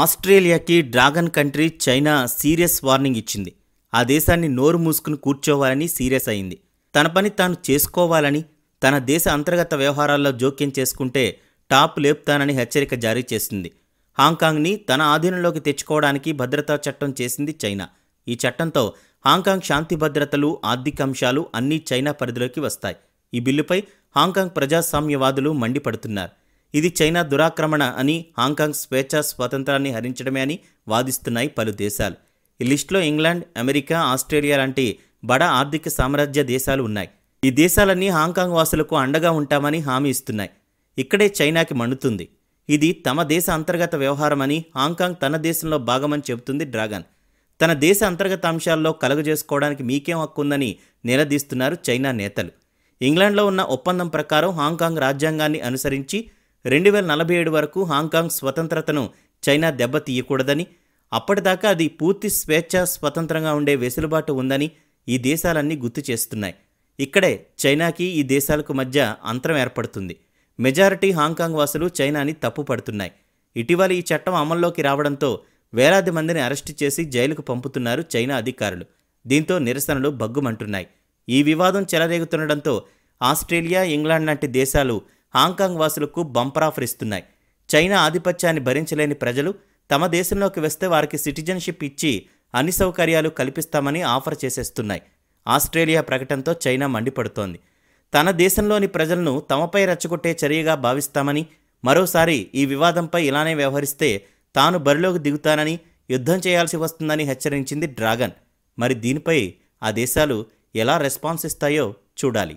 ఆస్ట్రేలియాకి dragon country China serious warning ఇచ్చింది ఆ దేశాన్ని నోరు మూసుకుని కూర్చోవాలని సీరియస్ అయింది తన పని తాను చేసుకోవాలని తన దేశ అంతర్గత వ్యవహారాల్లో జోక్యం చేసుకుంటే టాప్ లేపుతానని హెచ్చరిక జారీ చేసింది హాంకాంగ్ని తన ఆధీనంలోకి తెచ్చుకోవడానికి భద్రతా చట్టం చేసింది చైనా ఈ చట్టంతో హాంకాంగ్ శాంతి భద్రతలు ఆర్థిక అంశాలు అన్నీ చైనా పరిధిలోకి వస్తాయి ఈ బిల్లుపై హాంకాంగ్ ప్రజాస్వామ్యవాదులు మండిపడుతున్నారు ఇది చైనా దురాక్రమణ అని హాంకాంగ్ స్వేచ్ఛా స్వాతంత్రాన్ని హరించడమే అని వాదిస్తున్నాయి పలు దేశాలు ఈ లిస్టులో ఇంగ్లాండ్ అమెరికా ఆస్ట్రేలియా లాంటి బడా ఆర్థిక సామ్రాజ్య దేశాలు ఉన్నాయి ఈ దేశాలన్నీ హాంకాంగ్ వాసులకు అండగా ఉంటామని హామీ ఇస్తున్నాయి ఇక్కడే చైనాకి మండుతుంది ఇది తమ దేశ అంతర్గత వ్యవహారమని హాంకాంగ్ తన దేశంలో భాగమని చెబుతుంది డ్రాగన్ తన దేశ అంతర్గత అంశాల్లో కలుగజేసుకోవడానికి మీకేం హక్కుందని నిలదీస్తున్నారు చైనా నేతలు ఇంగ్లాండ్లో ఉన్న ఒప్పందం ప్రకారం హాంకాంగ్ రాజ్యాంగాన్ని అనుసరించి రెండు వేల నలభై ఏడు వరకు హాంకాంగ్ స్వతంత్రతను చైనా దెబ్బతీయకూడదని అప్పటిదాకా అది పూర్తి స్వేచ్ఛ స్వతంత్రంగా ఉండే వెసులుబాటు ఉందని ఈ దేశాలన్నీ గుర్తు చేస్తున్నాయి ఇక్కడే చైనాకి ఈ దేశాలకు మధ్య అంతరం ఏర్పడుతుంది మెజారిటీ హాంకాంగ్ వాసులు చైనాని తప్పు పడుతున్నాయి ఇటీవల ఈ చట్టం అమల్లోకి రావడంతో వేలాది మందిని అరెస్టు చేసి జైలుకు పంపుతున్నారు చైనా అధికారులు దీంతో నిరసనలు బగ్గుమంటున్నాయి ఈ వివాదం చెలరేగుతుండడంతో ఆస్ట్రేలియా ఇంగ్లాండ్ లాంటి దేశాలు హాంకాంగ్ వాసులకు బంపర్ ఆఫర్ ఇస్తున్నాయి చైనా ఆధిపత్యాన్ని భరించలేని ప్రజలు తమ దేశంలోకి వస్తే వారికి సిటిజన్షిప్ ఇచ్చి అన్ని సౌకర్యాలు కల్పిస్తామని ఆఫర్ చేసేస్తున్నాయి ఆస్ట్రేలియా ప్రకటనతో చైనా మండిపడుతోంది తన దేశంలోని ప్రజలను తమపై రెచ్చగొట్టే చర్యగా భావిస్తామని మరోసారి ఈ వివాదంపై ఇలానే వ్యవహరిస్తే తాను బరిలోకి దిగుతానని యుద్ధం చేయాల్సి వస్తుందని హెచ్చరించింది డ్రాగన్ మరి దీనిపై ఆ దేశాలు ఎలా రెస్పాన్స్ ఇస్తాయో చూడాలి